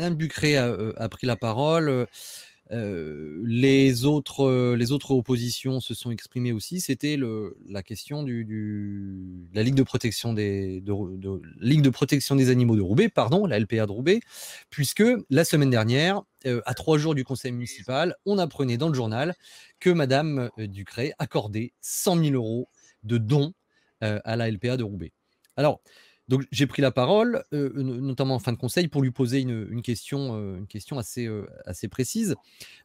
Madame Ducré euh, a, pris la parole. Euh, les, autres, euh, les autres oppositions se sont exprimées aussi. C'était la question du, de la Ligue de protection des, de, de, protection des animaux de Roubaix, pardon, la LPA de Roubaix, puisque la semaine dernière, à trois jours du conseil municipal, on apprenait dans le journal que Madame Ducré accordait 100 000 euros de dons à la LPA de Roubaix. Alors, donc j'ai pris la parole, euh, notamment en fin de conseil, pour lui poser une, question, euh, une question assez, euh, assez précise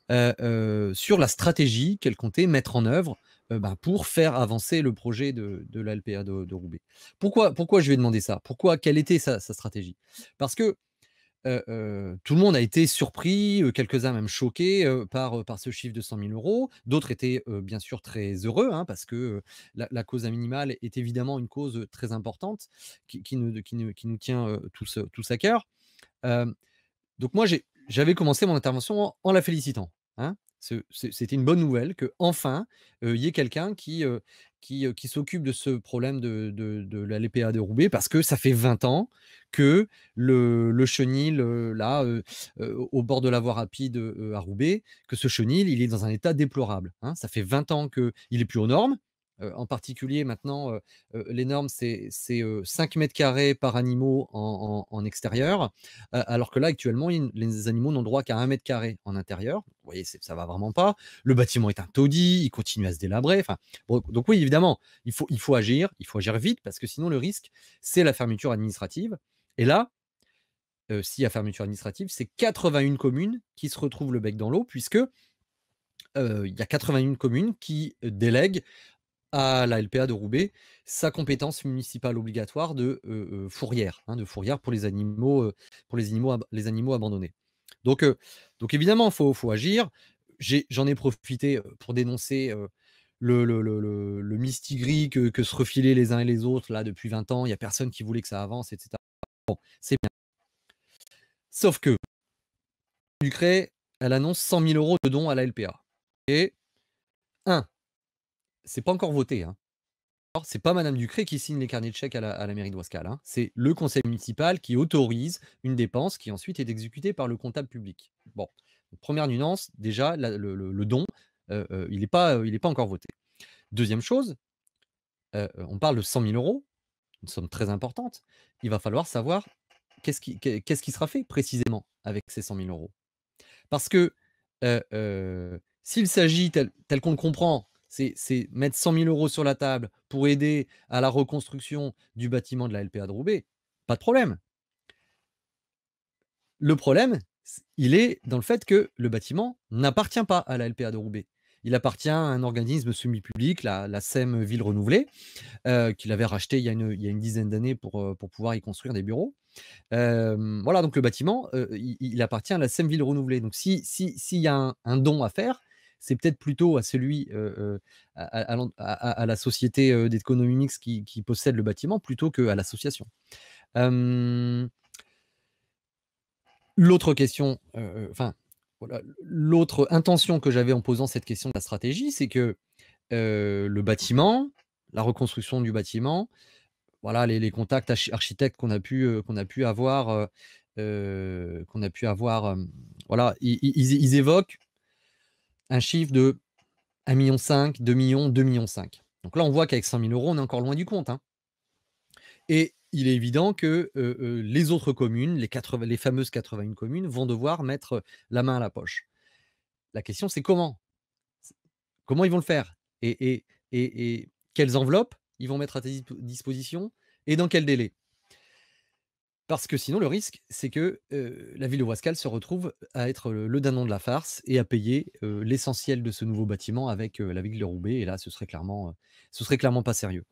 sur la stratégie qu'elle comptait mettre en œuvre bah, pour faire avancer le projet de, l'ALPA de, Roubaix. Pourquoi, pourquoi je lui ai demandé ça Pourquoi Quelle était sa, sa stratégie Parce que tout le monde a été surpris, quelques-uns même choqués par, par ce chiffre de 100 000 euros. D'autres étaient bien sûr très heureux hein, parce que la, cause cause minimale est évidemment une cause très importante qui, qui, nous, qui, nous, tient tous, à cœur. donc moi, j'avais commencé mon intervention en, la félicitant. Hein. C'était une bonne nouvelle que enfin il y ait quelqu'un qui, qui, s'occupe de ce problème de, de, de la LPA parce que ça fait 20 ans que le, chenil, euh, là, euh, euh, au bord de la voie rapide à Roubaix, que ce chenil, il est dans un état déplorable. Hein. Ça fait 20 ans qu'il est plus aux normes. en particulier, maintenant, les normes, c'est 5 mètres carrés par animaux en, extérieur, alors que là, actuellement, les animaux n'ont droit qu'à 1 mètre carré en intérieur. Vous voyez, ça va vraiment pas. Le bâtiment est un taudis, il continue à se délabrer. Enfin, donc oui, évidemment, il faut, il faut agir, il faut agir vite parce que sinon le risque, c'est la fermeture administrative. Et là, euh, s'il y a fermeture administrative, c'est 81 communes qui se retrouvent le bec dans l'eau, puisque il y a 81 communes qui délèguent à la LPA de Roubaix sa compétence municipale obligatoire de fourrière, hein, de fourrière pour les animaux, pour les animaux, les animaux abandonnés. Donc, donc évidemment, il faut, agir. J'en ai, profité pour dénoncer le, le, que, se refilaient les uns et les autres là depuis 20 ans. Il n'y a personne qui voulait que ça avance, etc c'est bien. Sauf que Ducré, elle annonce 100 000 euros de dons à la LPA. Et 1. C'est pas encore voté. Hein. C'est pas Madame Ducré qui signe les carnets de chèques à la, mairie de Wascal. Hein. C'est le conseil municipal qui autorise une dépense qui ensuite est exécutée par le comptable public. Bon, première nuance, déjà, le, don, euh, euh, il n'est euh, pas, encore voté. Deuxième chose, on parle de 100 000 euros somme très importante, il va falloir savoir qu'est-ce qui, sera fait précisément avec ces 100 000 euros. Parce que euh, euh, s'il s'agit, tel, tel qu'on le comprend, c'est mettre 100 000 euros sur la table pour aider à la reconstruction du bâtiment de la LPA de Roubaix, pas de problème. Le problème, il est dans le fait que le bâtiment n'appartient pas à la LPA de Roubaix il appartient à un organisme semi-public, la, SEM Ville Renouvelée, euh, qu'il avait racheté il y a une, il une dizaine d'années euh, pour, pouvoir y construire des bureaux. Euh, voilà, donc le bâtiment, il, appartient à la SEM Ville Renouvelée. Donc s'il si, y a un, don à faire, c'est peut-être plutôt à celui, à, la société d'économie mixte qui, qui, possède le bâtiment, plutôt qu'à l'association. L'autre question, enfin, l'autre intention que j'avais en posant cette question de la stratégie, c'est que le bâtiment, la reconstruction du bâtiment, voilà les, contacts architectes qu'on a pu qu'on a pu avoir, qu'on a pu avoir, voilà, ils, évoquent un chiffre de 1,5 million, 2 millions, 2 millions 5. Donc là, on voit qu'avec 100 000 euros, on est encore loin du compte. Hein. Et il est évident que les autres communes, les, les fameuses 81 communes, vont devoir mettre la main à la poche. La question, c'est comment Comment ils vont le faire et, quelles enveloppes ils vont mettre à ta disposition et dans quel délai Parce que sinon, le risque, c'est que la ville de Wascal se retrouve à être le, danon de la farce et à payer l'essentiel de ce nouveau bâtiment avec la ville de Roubaix. Et là, ce serait clairement, ce serait clairement pas sérieux.